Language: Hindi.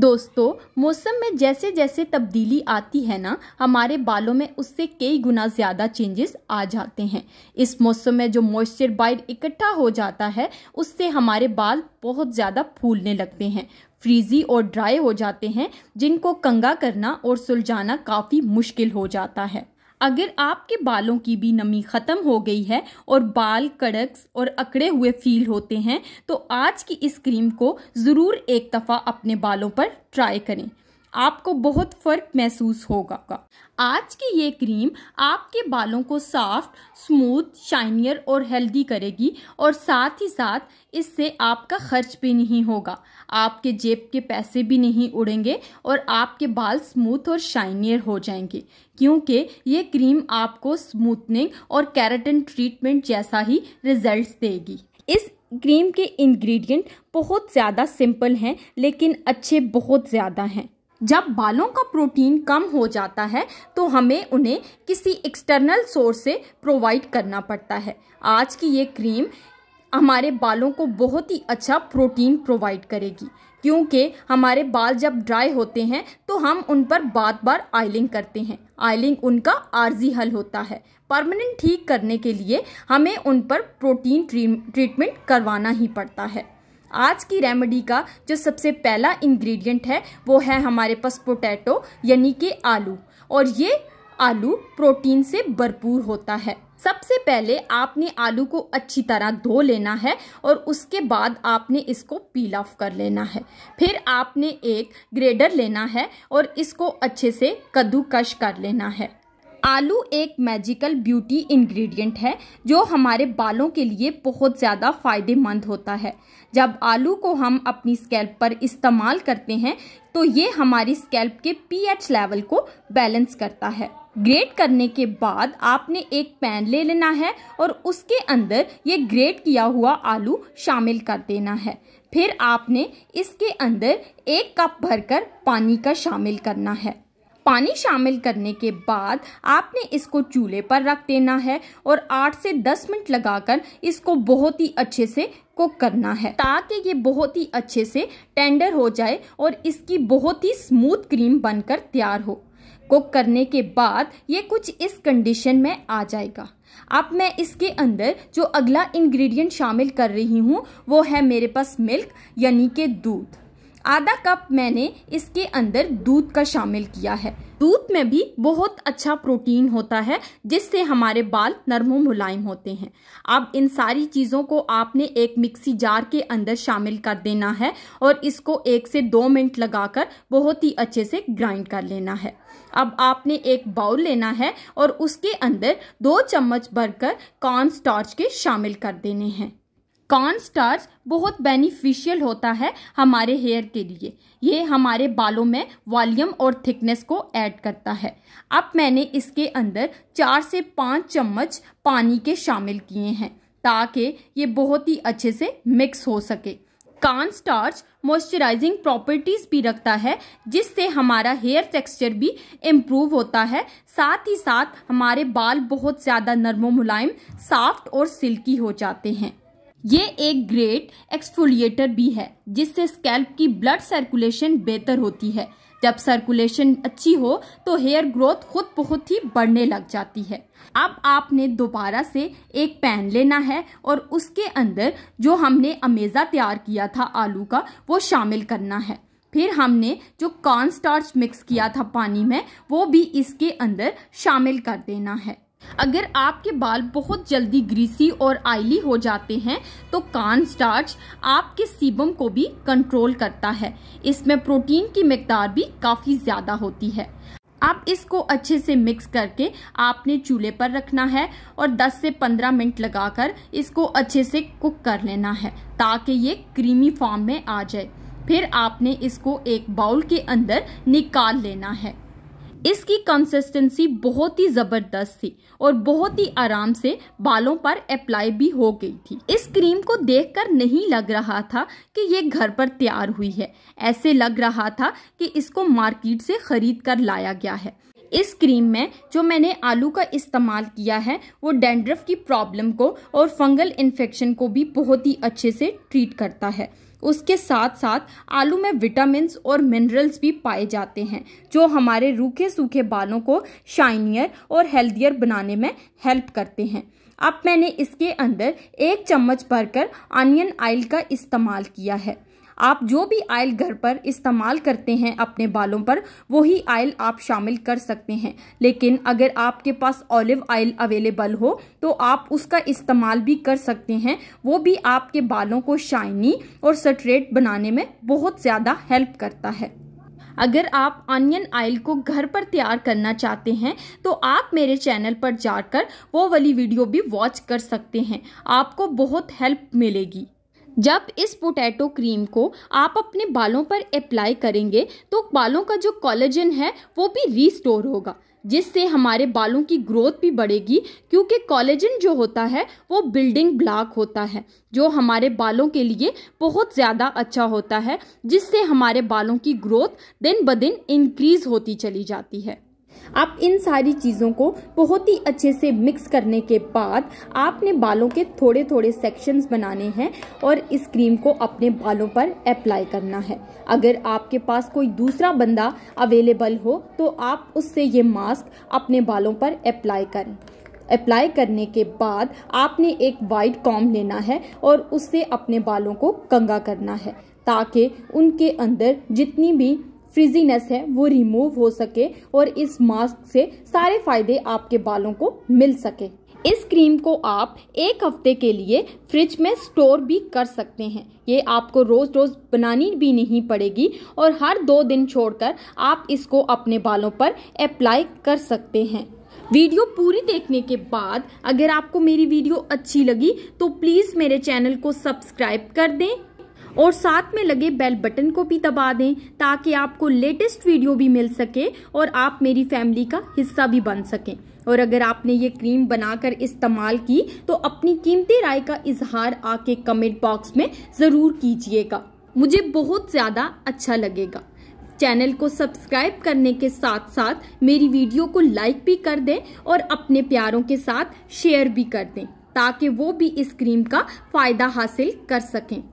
दोस्तों मौसम में जैसे जैसे तब्दीली आती है ना हमारे बालों में उससे कई गुना ज़्यादा चेंजेस आ जाते हैं इस मौसम में जो मॉइस्चर बाइट इकट्ठा हो जाता है उससे हमारे बाल बहुत ज़्यादा फूलने लगते हैं फ्रीजी और ड्राई हो जाते हैं जिनको कंगा करना और सुलझाना काफ़ी मुश्किल हो जाता है अगर आपके बालों की भी नमी ख़त्म हो गई है और बाल कड़क और अकड़े हुए फील होते हैं तो आज की इस क्रीम को ज़रूर एक दफ़ा अपने बालों पर ट्राई करें आपको बहुत फर्क महसूस होगा आज की ये क्रीम आपके बालों को सॉफ्ट स्मूथ शाइनियर और हेल्दी करेगी और साथ ही साथ इससे आपका खर्च भी नहीं होगा आपके जेब के पैसे भी नहीं उड़ेंगे और आपके बाल स्मूथ और शाइनियर हो जाएंगे क्योंकि ये क्रीम आपको स्मूथनिंग और कैरेटन ट्रीटमेंट जैसा ही रिजल्ट्स देगी इस क्रीम के इंग्रेडिएंट बहुत ज़्यादा सिंपल हैं लेकिन अच्छे बहुत ज़्यादा हैं जब बालों का प्रोटीन कम हो जाता है तो हमें उन्हें किसी एक्सटर्नल सोर्स से प्रोवाइड करना पड़ता है आज की ये क्रीम हमारे बालों को बहुत ही अच्छा प्रोटीन प्रोवाइड करेगी क्योंकि हमारे बाल जब ड्राई होते हैं तो हम उन पर बार बार आयलिंग करते हैं आयलिंग उनका आर्जी हल होता है परमानेंट ठीक करने के लिए हमें उन पर प्रोटीन ट्रीटमेंट करवाना ही पड़ता है आज की रेमेडी का जो सबसे पहला इंग्रेडिएंट है वो है हमारे पास पोटैटो यानी कि आलू और ये आलू प्रोटीन से भरपूर होता है सबसे पहले आपने आलू को अच्छी तरह धो लेना है और उसके बाद आपने इसको पील ऑफ कर लेना है फिर आपने एक ग्रेडर लेना है और इसको अच्छे से कद्दूकश कर लेना है आलू एक मैजिकल ब्यूटी इंग्रेडिएंट है जो हमारे बालों के लिए बहुत ज़्यादा फ़ायदेमंद होता है जब आलू को हम अपनी स्कैल्प पर इस्तेमाल करते हैं तो ये हमारी स्कैल्प के पीएच लेवल को बैलेंस करता है ग्रेट करने के बाद आपने एक पैन ले लेना है और उसके अंदर ये ग्रेट किया हुआ आलू शामिल कर देना है फिर आपने इसके अंदर एक कप भरकर पानी का शामिल करना है पानी शामिल करने के बाद आपने इसको चूल्हे पर रख देना है और 8 से 10 मिनट लगाकर इसको बहुत ही अच्छे से कुक करना है ताकि ये बहुत ही अच्छे से टेंडर हो जाए और इसकी बहुत ही स्मूथ क्रीम बनकर तैयार हो कुक करने के बाद ये कुछ इस कंडीशन में आ जाएगा अब मैं इसके अंदर जो अगला इंग्रेडिएंट शामिल कर रही हूँ वो है मेरे पास मिल्क यानी कि दूध आधा कप मैंने इसके अंदर दूध का शामिल किया है दूध में भी बहुत अच्छा प्रोटीन होता है जिससे हमारे बाल नरम मुलायम होते हैं अब इन सारी चीज़ों को आपने एक मिक्सी जार के अंदर शामिल कर देना है और इसको एक से दो मिनट लगाकर बहुत ही अच्छे से ग्राइंड कर लेना है अब आपने एक बाउल लेना है और उसके अंदर दो चम्मच भरकर कॉर्न स्टार्च के शामिल कर देने हैं कॉर्न स्टार्च बहुत बेनिफिशियल होता है हमारे हेयर के लिए ये हमारे बालों में वॉल्यूम और थिकनेस को ऐड करता है अब मैंने इसके अंदर चार से पाँच चम्मच पानी के शामिल किए हैं ताकि ये बहुत ही अच्छे से मिक्स हो सके कान स्टार्च मॉइस्चराइजिंग प्रॉपर्टीज़ भी रखता है जिससे हमारा हेयर टेक्सचर भी इम्प्रूव होता है साथ ही साथ हमारे बाल बहुत ज़्यादा नरम मुलायम सॉफ्ट और सिल्की हो जाते हैं ये एक ग्रेट एक्सफोलिएटर भी है जिससे स्कैल्प की ब्लड सर्कुलेशन बेहतर होती है जब सर्कुलेशन अच्छी हो तो हेयर ग्रोथ खुद बहुत ही बढ़ने लग जाती है अब आपने दोबारा से एक पैन लेना है और उसके अंदर जो हमने अमेज़ा तैयार किया था आलू का वो शामिल करना है फिर हमने जो कॉर्न स्टार्च मिक्स किया था पानी में वो भी इसके अंदर शामिल कर देना है अगर आपके बाल बहुत जल्दी ग्रीसी और आयली हो जाते हैं तो कान स्टार्च आपके सीबम को भी कंट्रोल करता है इसमें प्रोटीन की मकदार भी काफ़ी ज़्यादा होती है आप इसको अच्छे से मिक्स करके आपने चूल्हे पर रखना है और 10 से 15 मिनट लगाकर इसको अच्छे से कुक कर लेना है ताकि ये क्रीमी फॉर्म में आ जाए फिर आपने इसको एक बाउल के अंदर निकाल लेना है इसकी कंसिस्टेंसी बहुत ही ज़बरदस्त थी और बहुत ही आराम से बालों पर अप्लाई भी हो गई थी इस क्रीम को देखकर नहीं लग रहा था कि ये घर पर तैयार हुई है ऐसे लग रहा था कि इसको मार्केट से ख़रीद कर लाया गया है इस क्रीम में जो मैंने आलू का इस्तेमाल किया है वो डेंड्रफ की प्रॉब्लम को और फंगल इन्फेक्शन को भी बहुत ही अच्छे से ट्रीट करता है उसके साथ साथ आलू में विटामिन और मिनरल्स भी पाए जाते हैं जो हमारे रूखे सूखे बालों को शाइनियर और हेल्दियर बनाने में हेल्प करते हैं अब मैंने इसके अंदर एक चम्मच भरकर अनियन ऑयल का इस्तेमाल किया है आप जो भी आयल घर पर इस्तेमाल करते हैं अपने बालों पर वही आयल आप शामिल कर सकते हैं लेकिन अगर आपके पास ऑलिव आयल अवेलेबल हो तो आप उसका इस्तेमाल भी कर सकते हैं वो भी आपके बालों को शाइनी और सट्रेट बनाने में बहुत ज़्यादा हेल्प करता है अगर आप अनियन आयल को घर पर तैयार करना चाहते हैं तो आप मेरे चैनल पर जाकर वो वाली वीडियो भी वॉच कर सकते हैं आपको बहुत हेल्प मिलेगी जब इस पोटैटो क्रीम को आप अपने बालों पर अप्लाई करेंगे तो बालों का जो कॉलेजन है वो भी रीस्टोर होगा जिससे हमारे बालों की ग्रोथ भी बढ़ेगी क्योंकि कॉलेजन जो होता है वो बिल्डिंग ब्लॉक होता है जो हमारे बालों के लिए बहुत ज़्यादा अच्छा होता है जिससे हमारे बालों की ग्रोथ दिन ब दिन इंक्रीज़ होती चली जाती है आप इन सारी चीज़ों को बहुत ही अच्छे से मिक्स करने के बाद आपने बालों के थोड़े थोड़े सेक्शंस बनाने हैं और इस क्रीम को अपने बालों पर अप्लाई करना है अगर आपके पास कोई दूसरा बंदा अवेलेबल हो तो आप उससे ये मास्क अपने बालों पर अप्लाई करें अप्लाई करने के बाद आपने एक वाइट कॉम लेना है और उससे अपने बालों को कंगा करना है ताकि उनके अंदर जितनी भी फ्रिजीनेस है वो रिमूव हो सके और इस मास्क से सारे फायदे आपके बालों को मिल सके इस क्रीम को आप एक हफ्ते के लिए फ्रिज में स्टोर भी कर सकते हैं ये आपको रोज़ रोज़ बनानी भी नहीं पड़ेगी और हर दो दिन छोड़कर आप इसको अपने बालों पर अप्लाई कर सकते हैं वीडियो पूरी देखने के बाद अगर आपको मेरी वीडियो अच्छी लगी तो प्लीज़ मेरे चैनल को सब्सक्राइब कर दें और साथ में लगे बेल बटन को भी दबा दें ताकि आपको लेटेस्ट वीडियो भी मिल सके और आप मेरी फैमिली का हिस्सा भी बन सकें और अगर आपने ये क्रीम बनाकर इस्तेमाल की तो अपनी कीमती राय का इजहार आके कमेंट बॉक्स में ज़रूर कीजिएगा मुझे बहुत ज़्यादा अच्छा लगेगा चैनल को सब्सक्राइब करने के साथ साथ मेरी वीडियो को लाइक भी कर दें और अपने प्यारों के साथ शेयर भी कर दें ताकि वो भी इस क्रीम का फ़ायदा हासिल कर सकें